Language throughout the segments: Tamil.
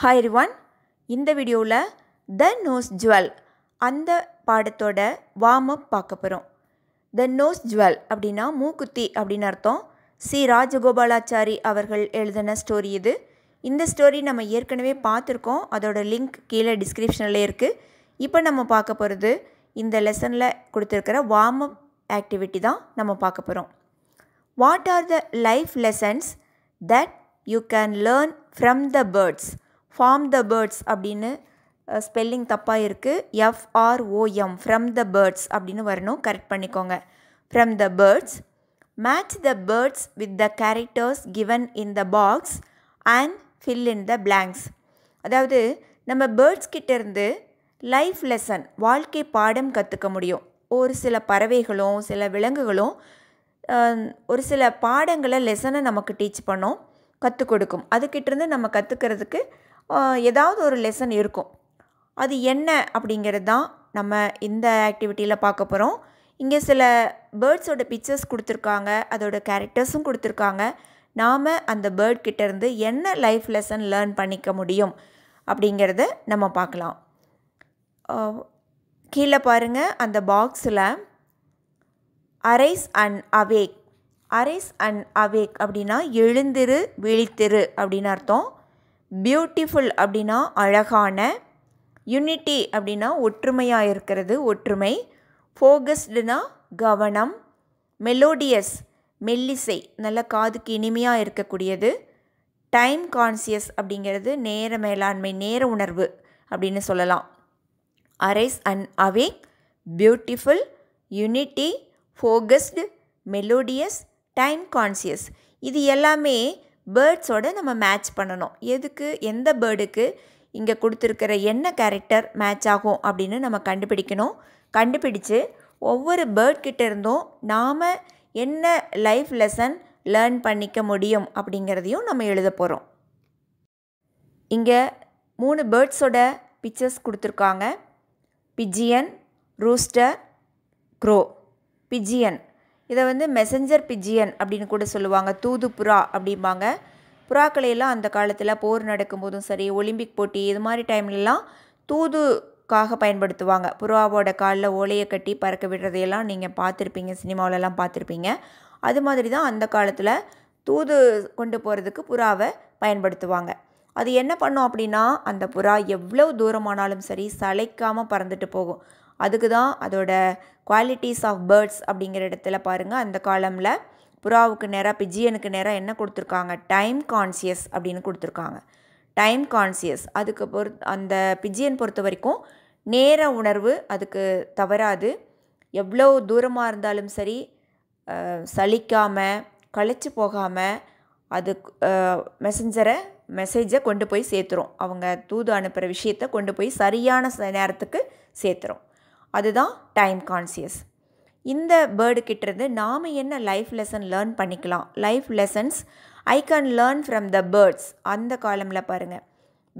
ஹாய் ஒன் இந்த வீடியோவில் த நோஸ் ஜுவல் அந்த பாடத்தோட வார்ம் அப் பார்க்க போகிறோம் த நோஸ் ஜுவல் அப்படின்னா மூக்குத்தி அப்படின்னு அர்த்தம் சி ராஜகோபாலாச்சாரி அவர்கள் எழுதின ஸ்டோரி இது இந்த ஸ்டோரி நம்ம ஏற்கனவே பார்த்துருக்கோம் அதோட லிங்க் கீழே டிஸ்கிரிப்ஷனில் இருக்குது இப்போ நம்ம பார்க்க போகிறது இந்த லெசனில் கொடுத்துருக்கிற வார்ம் அப் ஆக்டிவிட்டி தான் நம்ம பார்க்க போகிறோம் what are the life lessons that you can learn from the birds form the birds அப்படின்னு ஸ்பெல்லிங் தப்பாக இருக்குது எஃப்ஆர்ஓஎம் ஃப்ரம் த பேர்ட்ஸ் அப்படின்னு வரணும் கரெக்ட் பண்ணிக்கோங்க from the birds match the birds with the characters given in the box and fill in the blanks அதாவது நம்ம பேர்ட்ஸ் கிட்டேருந்து லைஃப் லெசன் வாழ்க்கை பாடம் கற்றுக்க முடியும் ஒரு சில பறவைகளும் சில விலங்குகளும் ஒரு சில பாடங்களை லெசனை நமக்கு டீச் பண்ணோம் கற்றுக் கொடுக்கும் அதுக்கிட்டேருந்து நம்ம கற்றுக்கிறதுக்கு ஏதாவது ஒரு லெசன் இருக்கும் அது என்ன அப்படிங்கிறது தான் நம்ம இந்த ஆக்டிவிட்டியில் பார்க்க போகிறோம் இங்கே சில பேர்ட்ஸோட பிக்சர்ஸ் கொடுத்துருக்காங்க அதோட கேரக்டர்ஸும் கொடுத்துருக்காங்க நாம் அந்த பேர்ட் கிட்டேருந்து என்ன லைஃப் லெசன் லேர்ன் பண்ணிக்க முடியும் அப்படிங்கிறத நம்ம பார்க்கலாம் கீழே பாருங்கள் அந்த பாக்ஸில் arise and awake arise and awake அப்படின்னா எழுந்திரு விழித்திரு அப்படின்னு அர்த்தம் பியூட்டிஃபுல் அப்படின்னா அழகான யூனிட்டி அப்படின்னா ஒற்றுமையாக இருக்கிறது ஒற்றுமை ஃபோகஸ்டுனா கவனம் மெலோடியஸ் மெல்லிசை நல்ல காதுக்கு இனிமையாக இருக்கக்கூடியது டைம் கான்சியஸ் அப்படிங்கிறது நேர மேலாண்மை நேர உணர்வு அப்படின்னு சொல்லலாம் arise and awake beautiful unity focused melodious time conscious இது எல்லாமே பேர்ட்ஸோடு நம்ம மேட்ச் பண்ணணும் எதுக்கு எந்த பேர்டுக்கு இங்கே கொடுத்துருக்கிற என்ன கேரக்டர் மேட்ச் ஆகும் அப்படின்னு நம்ம கண்டுபிடிக்கணும் கண்டுபிடிச்சு ஒவ்வொரு பேர்ட்கிட்ட இருந்தும் நாம் என்ன லைஃப் லெசன் லேர்ன் பண்ணிக்க முடியும் அப்படிங்கிறதையும் நம்ம எழுத போகிறோம் இங்கே மூணு பேர்ட்ஸோட பிக்சர்ஸ் கொடுத்துருக்காங்க பிஜியன் ரூஸ்டர் க்ரோ பிஜியன் இதை வந்து மெசஞ்சர் பிஜியன் அப்படின்னு கூட சொல்லுவாங்க தூது புறா அப்படிம்பாங்க புறாக்களையெல்லாம் அந்த காலத்தில் போர் நடக்கும்போதும் சரி ஒலிம்பிக் போட்டி இது மாதிரி டைம்லலாம் தூதுக்காக பயன்படுத்துவாங்க புறாவோட காலில் ஓலையை கட்டி பறக்க விடுறதையெல்லாம் நீங்கள் பார்த்துருப்பீங்க சினிமாவிலலாம் பார்த்துருப்பீங்க அது மாதிரி தான் அந்த காலத்தில் தூது கொண்டு போகிறதுக்கு புறாவை பயன்படுத்துவாங்க அது என்ன பண்ணும் அப்படின்னா அந்த புறா எவ்வளோ தூரமானாலும் சரி சளைக்காமல் பறந்துட்டு போகும் அதுக்கு தான் அதோட குவாலிட்டிஸ் ஆஃப் பேர்ட்ஸ் அப்படிங்கிற இடத்துல பாருங்கள் அந்த காலமில் புறாவுக்கு நேராக பிஜியனுக்கு நேராக என்ன கொடுத்துருக்காங்க டைம் கான்சியஸ் அப்படின்னு கொடுத்துருக்காங்க டைம் கான்சியஸ் அதுக்கு பொறு அந்த பிஜியன் பொறுத்த வரைக்கும் நேர உணர்வு அதுக்கு தவறாது எவ்வளோ தூரமாக இருந்தாலும் சரி சலிக்காமல் களைச்சி போகாமல் அது மெசஞ்சரை மெசேஜை கொண்டு போய் சேர்த்துரும் அவங்க தூது அனுப்புகிற விஷயத்த கொண்டு போய் சரியான நேரத்துக்கு சேர்த்துரும் அதுதான் டைம் கான்சியஸ் இந்த பேர்டுக்கிட்டேருந்து நாம் என்ன லைஃப் லெசன் லேர்ன் பண்ணிக்கலாம் life lessons I can learn from the birds அந்த காலமில் பாருங்கள்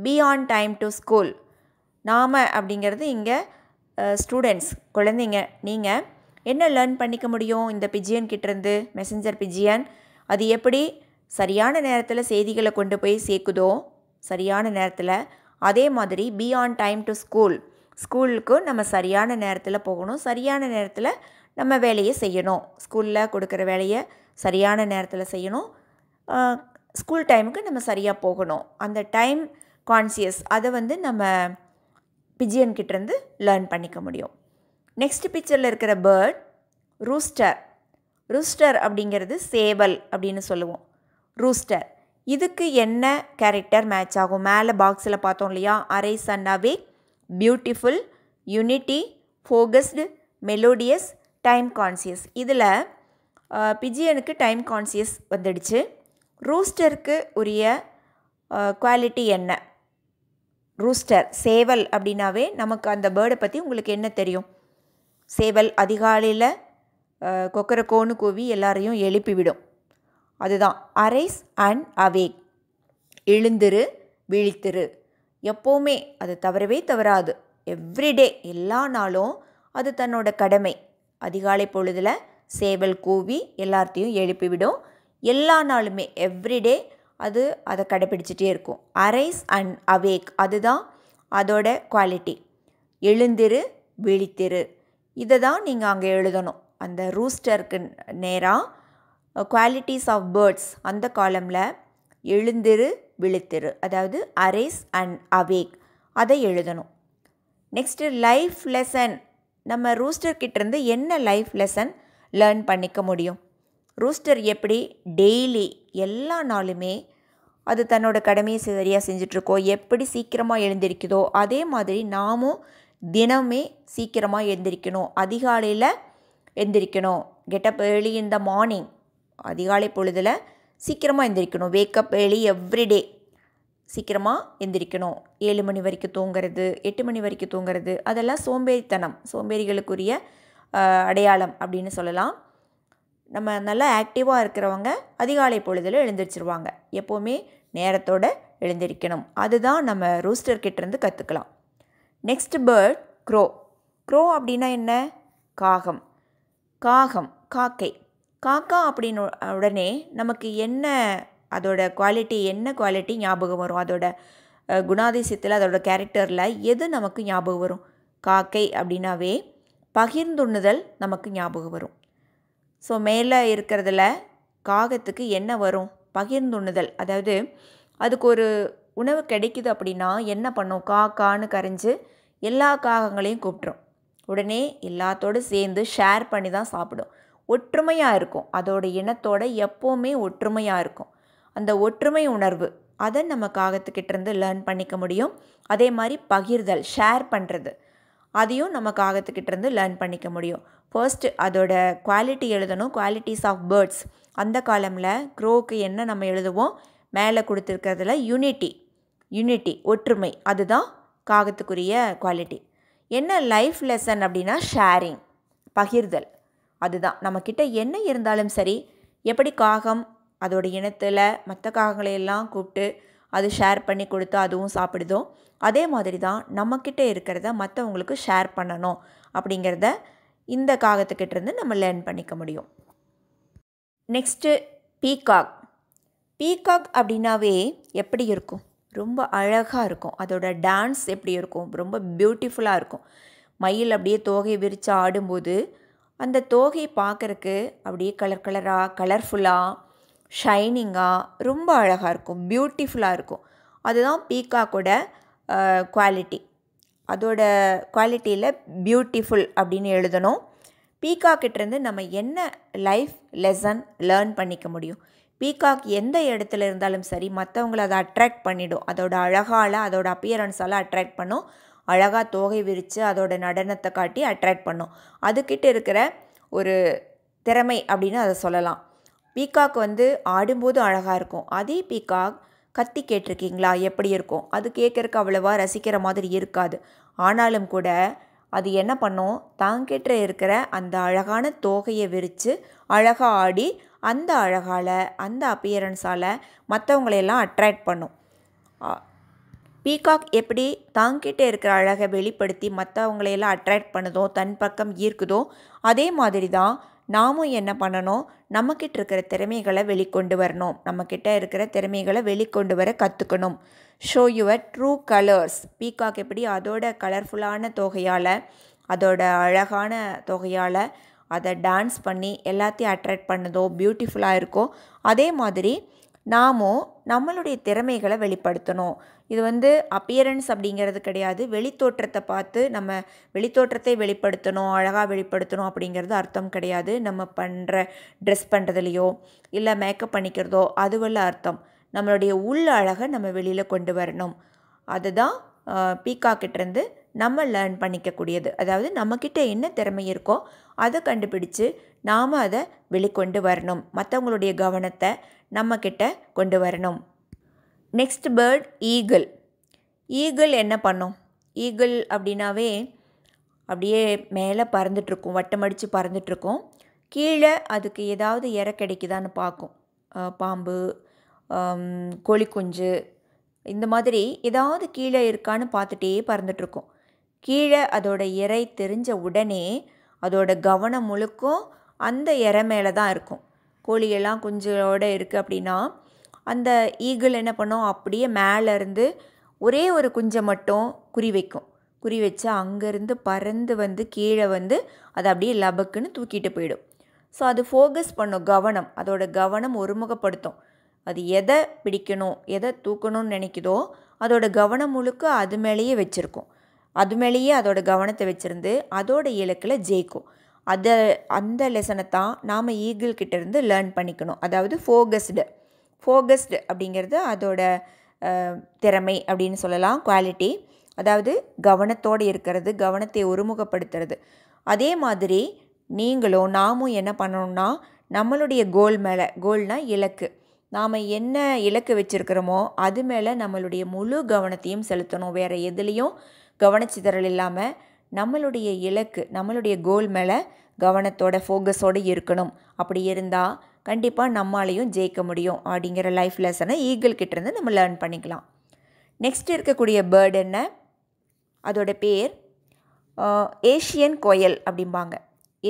be on time to school நாம் அப்படிங்கிறது இங்கே ஸ்டூடெண்ட்ஸ் குழந்தைங்க நீங்கள் என்ன லேர்ன் பண்ணிக்க முடியும் இந்த பிஜியன் கிட்டேருந்து மெசஞ்சர் பிஜியன் அது எப்படி சரியான நேரத்தில் செய்திகளை கொண்டு போய் சேர்க்குதோ சரியான நேரத்தில் அதே மாதிரி be on time to school ஸ்கூலுக்கு நம்ம சரியான நேரத்தில் போகணும் சரியான நேரத்தில் நம்ம வேலையை செய்யணும் ஸ்கூலில் கொடுக்குற வேலையை சரியான நேரத்தில் செய்யணும் ஸ்கூல் டைமுக்கு நம்ம சரியாக போகணும் அந்த டைம் கான்சியஸ் அதை வந்து நம்ம பிஜியன்கிட்டேருந்து லேர்ன் பண்ணிக்க முடியும் நெக்ஸ்ட் பிக்சரில் இருக்கிற பேர்ட் ரூஸ்டர் ரூஸ்டர் அப்படிங்கிறது சேவல் அப்படின்னு சொல்லுவோம் ரூஸ்டர் இதுக்கு என்ன கேரக்டர் மேட்ச் ஆகும் மேலே பாக்ஸில் பார்த்தோம் இல்லையா arise awake beautiful unity focused melodious time conscious இதில் பிஜியனுக்கு டைம் கான்சியஸ் வந்துடுச்சு ரூஸ்டருக்கு உரிய குவாலிட்டி என்ன ரூஸ்டர் சேவல் அப்படின்னாவே நமக்கு அந்த பேர்டை பற்றி உங்களுக்கு என்ன தெரியும் சேவல் அதிகாலையில் கொக்கரக்கோன்னு கூவி எல்லாரையும் எழுப்பிவிடும் அதுதான் அரைஸ் அண்ட் அவேக் எழுந்திரு விழித்திரு எப்போவுமே அது தவறவே தவறாது எவ்ரிடே எல்லா நாளும் அது தன்னோட கடமை அதிகாலை பொழுதில் சேவல் கூவி எல்லாத்தையும் எழுப்பிவிடும் எல்லா நாளுமே எவ்ரிடே அது அதை கடைப்பிடிச்சிட்டே இருக்கும் அரைஸ் அண்ட் அவேக் அதுதான் அதோட குவாலிட்டி எழுந்திரு விழித்திரு இதை தான் நீங்கள் அங்கே எழுதணும் அந்த ரூஸ்டருக்கு நேராக குவாலிட்டிஸ் ஆஃப் பேர்ட்ஸ் அந்த காலமில் எழுந்திரு விழித்திரு அதாவது அரேஸ் அண்ட் அவேக் அதை எழுதணும் நெக்ஸ்ட்டு லைஃப் லெசன் நம்ம ரூஸ்டர்கிட்டேருந்து என்ன லைஃப் லெசன் லேர்ன் பண்ணிக்க முடியும் ரூஸ்டர் எப்படி டெய்லி எல்லா நாளுமே அது தன்னோட கடமையை சரியாக செஞ்சிட்ருக்கோ எப்படி சீக்கிரமாக எழுந்திருக்குதோ அதே மாதிரி நாமும் தினமே சீக்கிரமாக எழுந்திரிக்கணும் அதிகாலையில் எழுந்திரிக்கணும் கெட்டப் ஏர்லி த மார்னிங் அதிகாலை பொழுதில் சீக்கிரமாக எந்திரிக்கணும் வேக்கப் ஏழி எவ்ரிடே சீக்கிரமாக எந்திரிக்கணும் ஏழு மணி வரைக்கும் தூங்கிறது எட்டு மணி வரைக்கும் தூங்கிறது அதெல்லாம் சோம்பேறித்தனம் சோம்பேறிகளுக்குரிய அடையாளம் அப்படின்னு சொல்லலாம் நம்ம நல்லா ஆக்டிவாக இருக்கிறவங்க அதிகாலை பொழுதில் எழுந்திரிச்சிருவாங்க எப்போவுமே நேரத்தோடு எழுந்திருக்கணும் அதுதான் நம்ம ரூஸ்டர் கிட்டேருந்து கற்றுக்கலாம் நெக்ஸ்ட் பேர்ட் க்ரோ க்ரோ அப்படின்னா என்ன காகம் காகம் காக்கை காக்கா அப்படின்னு உடனே நமக்கு என்ன அதோட குவாலிட்டி என்ன குவாலிட்டி ஞாபகம் வரும் அதோட குணாதிசயத்தில் அதோட கேரக்டரில் எது நமக்கு ஞாபகம் வரும் காக்கை அப்படின்னாவே பகிர்ந்துண்ணுதல் நமக்கு ஞாபகம் வரும் ஸோ மேலே இருக்கிறதுல காகத்துக்கு என்ன வரும் பகிர்ந்துண்ணுதல் அதாவது அதுக்கு ஒரு உணவு கிடைக்குது அப்படின்னா என்ன பண்ணும் காக்கான்னு கரைஞ்சு எல்லா காகங்களையும் கூப்பிட்ரும் உடனே எல்லாத்தோடு சேர்ந்து ஷேர் பண்ணி தான் சாப்பிடும் ஒற்றுமையாக இருக்கும் அதோட இனத்தோட எப்போவுமே ஒற்றுமையாக இருக்கும் அந்த ஒற்றுமை உணர்வு அதை நம்ம காகத்துக்கிட்டேருந்து லேர்ன் பண்ணிக்க முடியும் அதே மாதிரி பகிர்தல் ஷேர் பண்ணுறது அதையும் நம்ம காகத்துக்கிட்டேருந்து லேர்ன் பண்ணிக்க முடியும் ஃபர்ஸ்ட் அதோட குவாலிட்டி எழுதணும் குவாலிட்டிஸ் ஆஃப் பேர்ட்ஸ் அந்த காலமில் க்ரோவுக்கு என்ன நம்ம எழுதுவோம் மேலே கொடுத்துருக்கிறதுல யூனிட்டி யூனிட்டி ஒற்றுமை அதுதான் காகத்துக்குரிய குவாலிட்டி என்ன லைஃப் லெசன் அப்படின்னா ஷேரிங் பகிர்தல் அதுதான் நம்மக்கிட்ட என்ன இருந்தாலும் சரி எப்படி காகம் அதோட இனத்தில் மற்ற காகங்களையெல்லாம் கூப்பிட்டு அது ஷேர் பண்ணி கொடுத்து அதுவும் சாப்பிடுதோ அதே மாதிரி தான் நம்மக்கிட்ட இருக்கிறத மற்றவங்களுக்கு ஷேர் பண்ணணும் அப்படிங்கிறத இந்த காகத்துக்கிட்டேருந்து நம்ம லேர்ன் பண்ணிக்க முடியும் நெக்ஸ்ட்டு பீகாக் பீகாக் அப்படின்னாவே எப்படி இருக்கும் ரொம்ப அழகாக இருக்கும் அதோட டான்ஸ் எப்படி இருக்கும் ரொம்ப பியூட்டிஃபுல்லாக இருக்கும் மயில் அப்படியே தோகையை விரித்து ஆடும்போது அந்த தோகை பார்க்குறக்கு அப்படியே கலர் கலராக கலர்ஃபுல்லாக ஷைனிங்காக ரொம்ப அழகாக இருக்கும் பியூட்டிஃபுல்லாக இருக்கும் அதுதான் பீக்காக்கோட குவாலிட்டி அதோட குவாலிட்டியில் பியூட்டிஃபுல் அப்படின்னு எழுதணும் பீகாக்கிட்டேருந்து நம்ம என்ன லைஃப் லெசன் லேர்ன் பண்ணிக்க முடியும் பீகாக் எந்த இடத்துல இருந்தாலும் சரி மற்றவங்கள அதை அட்ராக்ட் பண்ணிவிடும் அதோட அழகால் அதோட அப்பியரன்ஸால் அட்ராக்ட் பண்ணும் அழகாக தோகை விரித்து அதோட நடனத்தை காட்டி அட்ராக்ட் பண்ணும் அதுக்கிட்ட இருக்கிற ஒரு திறமை அப்படின்னு அதை சொல்லலாம் பீகாக் வந்து ஆடும்போது அழகாக இருக்கும் அதே பீகாக் கத்தி கேட்டிருக்கீங்களா எப்படி இருக்கும் அது கேட்குறக்கு அவ்வளவா ரசிக்கிற மாதிரி இருக்காது ஆனாலும் கூட அது என்ன பண்ணும் தாங்கிட்ட இருக்கிற அந்த அழகான தோகையை விரித்து அழகாக ஆடி அந்த அழகால் அந்த அப்பியரன்ஸால் மற்றவங்களையெல்லாம் அட்ராக்ட் பண்ணும் பீகாக் எப்படி தாங்கிட்ட இருக்கிற அழகை வெளிப்படுத்தி மற்றவங்களையெல்லாம் அட்ராக்ட் பண்ணுதோ தன் பக்கம் ஈர்க்குதோ அதே மாதிரி தான் நாமும் என்ன பண்ணணும் நம்மக்கிட்ட இருக்கிற திறமைகளை வெளிக்கொண்டு வரணும் நம்மக்கிட்ட இருக்கிற திறமைகளை வெளிக்கொண்டு வர கற்றுக்கணும் show your true colours peacock எப்படி அதோட கலர்ஃபுல்லான தொகையால் அதோட அழகான தொகையால் அதை டான்ஸ் பண்ணி எல்லாத்தையும் அட்ராக்ட் பண்ணுதோ பியூட்டிஃபுல்லாக இருக்கோ அதே மாதிரி நாமும் நம்மளுடைய திறமைகளை வெளிப்படுத்தணும் இது வந்து அப்பியரன்ஸ் அப்படிங்கிறது கிடையாது வெளித்தோற்றத்தை பார்த்து நம்ம வெளித்தோற்றத்தை வெளிப்படுத்தணும் அழகாக வெளிப்படுத்தணும் அப்படிங்கிறது அர்த்தம் கிடையாது நம்ம பண்ணுற ட்ரெஸ் பண்ணுறதுலையோ இல்லை மேக்கப் பண்ணிக்கிறதோ அதுவல்ல அர்த்தம் நம்மளுடைய உள் அழகை நம்ம வெளியில் கொண்டு வரணும் அதுதான் பீக்காக்கிட்டேருந்து நம்ம லேர்ன் பண்ணிக்கக்கூடியது அதாவது நம்மக்கிட்ட என்ன திறமை இருக்கோ அதை கண்டுபிடிச்சு நாம் அதை வெளிக்கொண்டு வரணும் மற்றவங்களுடைய கவனத்தை நம்மக்கிட்ட கொண்டு வரணும் நெக்ஸ்ட் பேர்ட் ஈகிள் ஈகிள் என்ன பண்ணும் ஈகிள் அப்படின்னாவே அப்படியே மேலே பறந்துட்டுருக்கும் வட்டமடித்து பறந்துட்டுருக்கும் கீழே அதுக்கு ஏதாவது இற கிடைக்குதான்னு பார்க்கும் பாம்பு கோழிக்குஞ்சு இந்த மாதிரி ஏதாவது கீழே இருக்கான்னு பார்த்துட்டே பறந்துட்டுருக்கும் கீழே அதோட இறை தெரிஞ்ச உடனே அதோட கவனம் முழுக்கும் அந்த இறை மேலே தான் இருக்கும் கோழியெல்லாம் குஞ்சோடு இருக்குது அப்படின்னா அந்த ஈகிள் என்ன பண்ணும் அப்படியே மேலேருந்து ஒரே ஒரு குஞ்சை மட்டும் குறி வைக்கும் குறி வச்சு அங்கேருந்து பறந்து வந்து கீழே வந்து அதை அப்படியே லபக்குன்னு தூக்கிட்டு போயிடும் ஸோ அது ஃபோக்கஸ் பண்ணும் கவனம் அதோட கவனம் ஒருமுகப்படுத்தும் அது எதை பிடிக்கணும் எதை தூக்கணும்னு நினைக்குதோ அதோட கவனம் முழுக்க அது மேலேயே வச்சுருக்கும் அது மேலேயே அதோட கவனத்தை வச்சுருந்து அதோட இலக்கில் ஜெயிக்கும் அதை அந்த லெசனை தான் நாம் ஈகிள் கிட்டேருந்து லேர்ன் பண்ணிக்கணும் அதாவது ஃபோகஸ்டு ஃபோகஸ்டு அப்படிங்கிறது அதோட திறமை அப்படின்னு சொல்லலாம் குவாலிட்டி அதாவது கவனத்தோடு இருக்கிறது கவனத்தை ஒருமுகப்படுத்துறது அதே மாதிரி நீங்களும் நாமும் என்ன பண்ணணும்னா நம்மளுடைய கோல் மேலே கோல்னால் இலக்கு நாம் என்ன இலக்கு வச்சுருக்கிறோமோ அது மேலே நம்மளுடைய முழு கவனத்தையும் செலுத்தணும் வேறு எதுலேயும் கவனச்சிதறல் இல்லாமல் நம்மளுடைய இலக்கு நம்மளுடைய கோல் மேலே கவனத்தோட ஃபோக்கஸோடு இருக்கணும் அப்படி இருந்தால் கண்டிப்பாக நம்மளாலையும் ஜெயிக்க முடியும் அப்படிங்கிற லைஃப் லெசனை ஈகிள் கிட்டேருந்து நம்ம லேர்ன் பண்ணிக்கலாம் நெக்ஸ்ட் இருக்கக்கூடிய பேர்டு என்ன அதோட பேர் ஏஷியன் கோயல் அப்படிம்பாங்க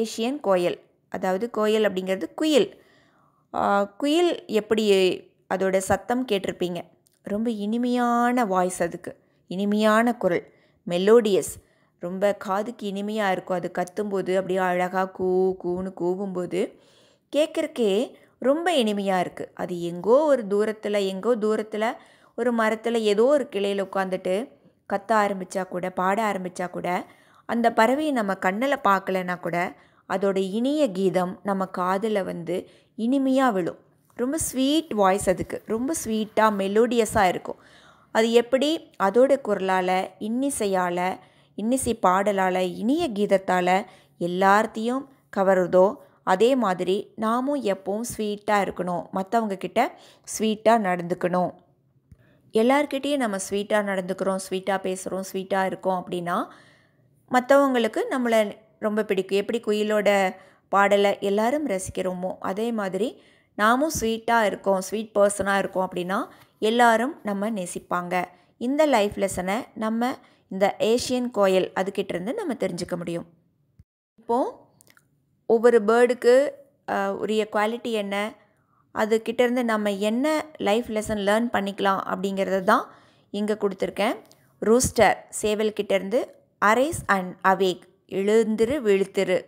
ஏஷியன் கோயல் அதாவது கோயல் அப்படிங்கிறது குயில் குயில் எப்படி அதோட சத்தம் கேட்டிருப்பீங்க ரொம்ப இனிமையான வாய்ஸ் அதுக்கு இனிமையான குரல் மெலோடியஸ் ரொம்ப காதுக்கு இனிமையாக இருக்கும் அது கத்தும்போது அப்படியே அழகாக கூ கூன்னு கூவும்போது கேட்குறக்கே ரொம்ப இனிமையாக இருக்குது அது எங்கோ ஒரு தூரத்தில் எங்கோ தூரத்தில் ஒரு மரத்தில் ஏதோ ஒரு கிளையில் உட்காந்துட்டு கத்த ஆரம்பித்தா கூட பாட ஆரம்பித்தா கூட அந்த பறவையை நம்ம கண்ணில் பார்க்கலனா கூட அதோட இனிய கீதம் நம்ம காதில் வந்து இனிமையாக விழும் ரொம்ப ஸ்வீட் வாய்ஸ் அதுக்கு ரொம்ப ஸ்வீட்டாக மெலோடியஸாக இருக்கும் அது எப்படி அதோட குரலால் இன்னிசையால் இன்னிசை பாடலால் இனிய கீதத்தால் எல்லாத்தையும் கவருதோ அதே மாதிரி நாமும் எப்பவும் ஸ்வீட்டாக இருக்கணும் மற்றவங்கக்கிட்ட ஸ்வீட்டாக நடந்துக்கணும் எல்லார்கிட்டேயும் நம்ம ஸ்வீட்டாக நடந்துக்கிறோம் ஸ்வீட்டாக பேசுகிறோம் ஸ்வீட்டாக இருக்கோம் அப்படின்னா மற்றவங்களுக்கு நம்மளை ரொம்ப பிடிக்கும் எப்படி குயிலோட பாடலை எல்லாரும் ரசிக்கிறோமோ அதே மாதிரி நாமும் ஸ்வீட்டாக இருக்கோம் ஸ்வீட் பர்சனாக இருக்கோம் அப்படின்னா எல்லாரும் நம்ம நேசிப்பாங்க இந்த லைஃப் லெசனை நம்ம இந்த ஏஷியன் கோயில் அதுக்கிட்ட இருந்து நம்ம தெரிஞ்சுக்க முடியும் இப்போது ஒவ்வொரு பேர்டுக்கு உரிய குவாலிட்டி என்ன அதுக்கிட்டேருந்து நம்ம என்ன லைஃப் லெசன் லேர்ன் பண்ணிக்கலாம் அப்படிங்கிறத தான் இங்கே கொடுத்துருக்கேன் ரூஸ்டர் சேவல்கிட்டேருந்து அரைஸ் அண்ட் அவேக் எழுந்துரு விழுத்துரு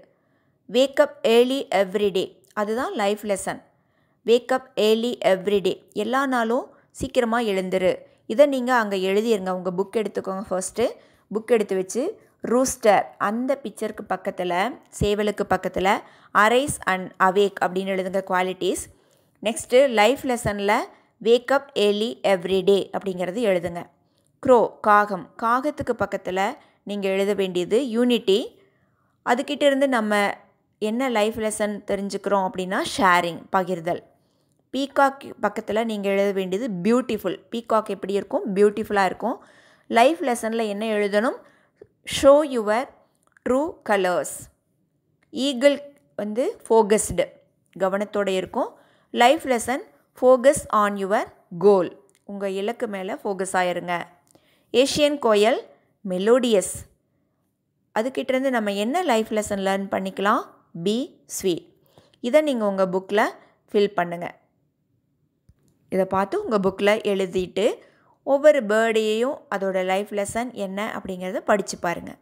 வேக்கப் ஏர்லி எவ்ரிடே அதுதான் life lesson wake up early every day எல்லா நாளும் சீக்கிரமாக எழுந்துரு இதை நீங்கள் அங்கே எழுதிருங்க உங்கள் புக் எடுத்துக்கோங்க ஃபர்ஸ்ட்டு புக் எடுத்து வச்சு ரூஸ்டர் அந்த பிக்சருக்கு பக்கத்தில் சேவலுக்கு பக்கத்தில் அரைஸ் அண்ட் அவேக் அப்படின்னு எழுதுங்க குவாலிட்டிஸ் நெக்ஸ்ட்டு லைஃப் லெசனில் வேக்கப் ஏலி எவ்ரிடே அப்படிங்கிறது எழுதுங்க க்ரோ காகம் காகத்துக்கு பக்கத்தில் நீங்கள் எழுத வேண்டியது யூனிட்டி அதுக்கிட்டேருந்து நம்ம என்ன லைஃப் லெசன் தெரிஞ்சுக்கிறோம் அப்படின்னா ஷேரிங் பகிர்தல் பீகாக் பக்கத்தில் நீங்கள் எழுத வேண்டியது பியூட்டிஃபுல் பீகாக் எப்படி இருக்கும் பியூட்டிஃபுல்லாக இருக்கும் லைஃப் லெசனில் என்ன எழுதணும் show your true colours eagle வந்து ஃபோகஸ்டு கவனத்தோடு இருக்கும் life lesson focus on your goal உங்கள் இலக்கு மேலே ஃபோகஸ் ஆயிருங்க ஏஷியன் கோயல் மெலோடியஸ் அதுக்கிட்டேருந்து நம்ம என்ன லைஃப் லெசன் லேர்ன் பண்ணிக்கலாம் பி ஸ்வீட் இதை நீங்கள் உங்கள் புக்கில் ஃபில் பண்ணுங்கள் இதை பார்த்து உங்கள் புக்கில் எழுதிட்டு ஒவ்வொரு பேர்டையும் அதோடய லைஃப் லெசன் என்ன அப்படிங்கிறத படித்து பாருங்கள்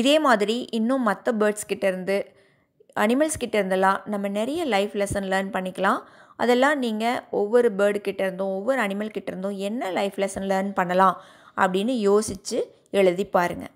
இதே மாதிரி இன்னும் மற்ற பேர்ட்ஸ் கிட்டேருந்து அனிமல்ஸ் கிட்டேருந்தெல்லாம் நம்ம நிறைய லைஃப் லெசன் லேர்ன் பண்ணிக்கலாம் அதெல்லாம் நீங்கள் ஒவ்வொரு பேர்டு கிட்டேருந்தும் ஒவ்வொரு அனிமல் கிட்டேருந்தும் என்ன லைஃப் லெசன் லேர்ன் பண்ணலாம் அப்படின்னு யோசித்து எழுதி பாருங்கள்